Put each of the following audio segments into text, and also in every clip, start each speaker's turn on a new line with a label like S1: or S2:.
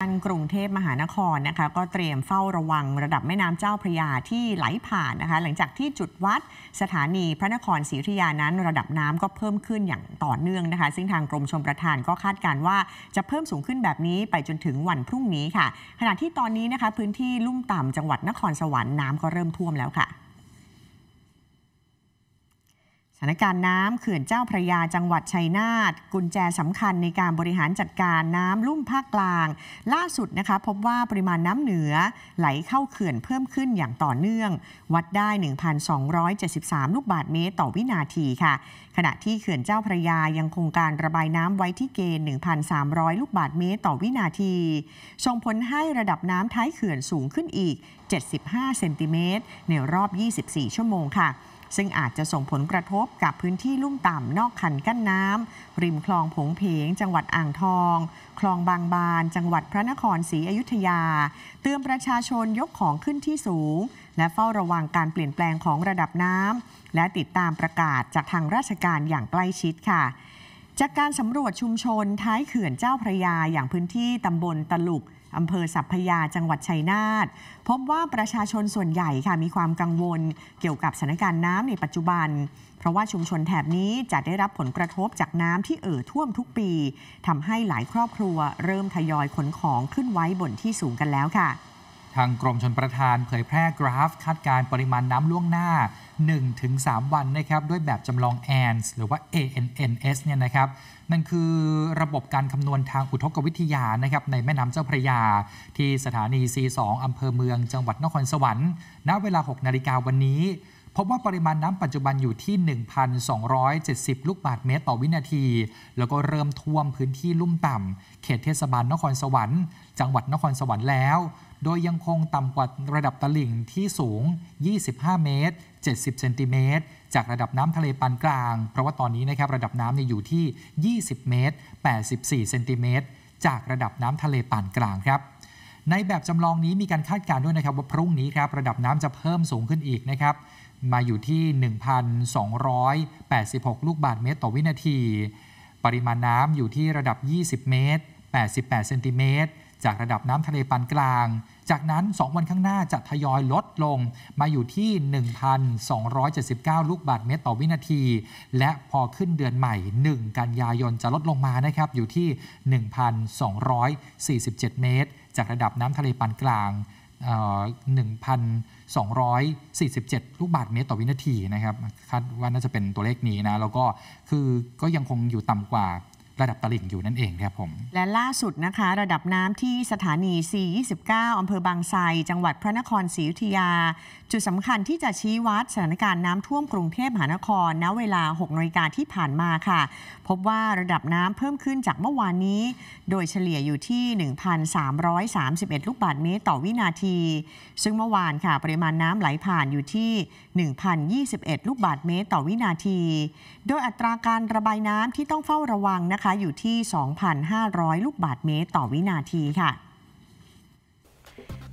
S1: กรรุงเทพมหานครนะคะ ก็เตรียมเฝ้าระวังระดับแม่น้ำเจ้าพระยาที่ไหลผ่านนะคะ หลังจากที่จุดวัดสถานีพระนครศรีอยุธยานั้นระดับน้ำก็เพิ่มขึ้นอย่างต่อเนื่องนะคะซึ่งทางกรมชมประทานก็คาดการว่าจะเพิ่มสูงขึ้นแบบนี้ไปจนถึงวันพรุ่งนี้ค่ะ ขณะที่ตอนนี้นะคะ พื้นที่ลุ่มต่ำจังหวัดนครสวรรค์น้ำก็เริ่มท่วมแล้วค่ะสถานการณ์น้ำเขื่อนเจ้าพระยาจังหวัดชัยนาทกุญแจสำคัญในการบริหารจัดการน้ำลุ่มภาคกลาง ล่าสุดนะคะ พบว่าปริมาณน้ำเหนือไหลเข้าเขื่อนเพิ่มขึ้นอย่างต่อเนื่องวัดได้ 1,273ลูกบาทเมตรต่อวินาทีค่ะ ขณะที่เขื่อนเจ้าพระยายังคงการระบายน้ำไว้ที่เกณฑ์ 1,300 ลูกบาทเมตรต่อวินาทีส่งผลให้ระดับน้ำท้ายเขื่อนสูงขึ้นอีก 75 เซนติเมตร ในรอบ 24 ชั่วโมงค่ะซึ่งอาจจะส่งผลกระทบกับพื้นที่ลุ่มต่ำนอกขันกั้นน้ำริมคลองผงเพงจังหวัดอ่างทอง คลองบางบานจังหวัดพระนครศรีอยุธยา เตือนประชาชนยกของขึ้นที่สูง และเฝ้าระวังการเปลี่ยนแปลงของระดับน้ำและติดตามประกาศจากทางราชการอย่างใกล้ชิดค่ะ จากการสำรวจชุมชนท้ายเขื่อนเจ้าพระยาอย่างพื้นที่ตำบลตลุกอำเภอสัพพยาจังหวัดชัยนาทพบว่าประชาชนส่วนใหญ่ค่ะมีความกังวลเกี่ยวกับสถานการณ์น้ำในปัจจุบัน เพราะว่าชุมชนแถบนี้จะได้รับผลกระทบจากน้ำที่เอ่อท่วมทุกปีทำให้หลายครอบครัว เริ่มทยอยขนของขึ้นไว้บนที่สูงกันแล้วค่ะ
S2: ทางกรมชนประทานเผยแพร่กราฟคาดการปริมาณน้ำล่วงหน้า1-3วันนะครับ ด้วยแบบจำลอง ANS หรือว่า ANNS เนี่ยนะครับนั่นคือระบบการคำนวณทางอุทกวิทยานะครับ ในแม่น้ำเจ้าพระยา ที่สถานี C2 อำเภอเมือง จังหวัดนครสวรรค์ณ เวลา6นาฬิกาวันนี้พบว่าปริมาณน้ำปัจจุบันอยู่ที่ 1,270ลูกบาทเมตรต่อวินาที แล้วก็เริ่มท่วมพื้นที่ลุ่มต่ำเขตเทศบาลนครสวรรค์ จังหวัดนครสวรรค์แล้ว โดยยังคงต่ำกว่าระดับตลิ่งที่สูง 25 เมตร 70 เซนติเมตร จากระดับน้ำทะเลปานกลาง เพราะว่าตอนนี้นะครับระดับน้ำอยู่ที่ 20 เมตร 84เซนติเมตรจากระดับน้ำทะเลปานกลางครับ ในแบบจำลองนี้มีการคาดการณ์ด้วยนะครับว่าพรุ่งนี้ครับระดับน้ำจะเพิ่มสูงขึ้นอีกนะครับมาอยู่ที่ 1,286 ลูกบาทเมตรต่อวินาที ปริมาณน้ำอยู่ที่ระดับ 20 เมตร 88 เซนติเมตร จากระดับน้ำทะเลปานกลาง จากนั้น 2 วันข้างหน้าจะทยอยลดลง มาอยู่ที่ 1,279 ลูกบาทเมตรต่อวินาที และพอขึ้นเดือนใหม่ 1 กันยายนจะลดลงมานะครับ อยู่ที่ 1,247 เมตร จากระดับน้ำทะเลปานกลาง1,247 ลูกบาทเมตรต่อวินาทีนะครับคาดว่าน่าจะเป็นตัวเลขนี้นะ แล้วก็คือก็ยังคงอยู่ต่ำกว่าระดับตลิ่งอยู่นั่นเองครับผม
S1: และล่าสุดนะคะ ระดับน้ำที่สถานี C29 อำเภอบางไทรจังหวัดพระนครศรีอยุธยา จุดสำคัญที่จะชี้วัดสถานการณ์น้ำท่วมกรุงเทพมหานคร ณเวลา6นาฬิกาที่ผ่านมาค่ะ พบว่าระดับน้ำเพิ่มขึ้นจากเมื่อวานนี้ โดยเฉลี่ยอยู่ที่ 1,331 ลูกบาศก์เมตรต่อวินาที ซึ่งเมื่อวานค่ะปริมาณน้ำไหลผ่านอยู่ที่ 1,021 ลูกบาศก์เมตรต่อวินาทีโดยอัตราการระบายน้ำที่ต้องเฝ้าระวังนะคะคะอยู่ที่ 2,500 ลูกบาทเมตรต่อวินาทีค่ะ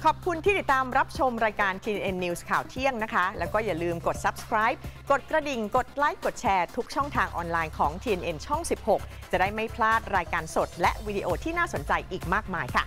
S1: ขอบคุณที่ติดตามรับชมรายการ TN News ข่าวเที่ยงนะคะ แล้วก็อย่าลืมกด subscribe กดกระดิ่ง กดไลค์ กดแชร์ทุกช่องทางออนไลน์ของ TNN ช่อง 16 จะได้ไม่พลาดรายการสดและวิดีโอที่น่าสนใจอีกมากมายค่ะ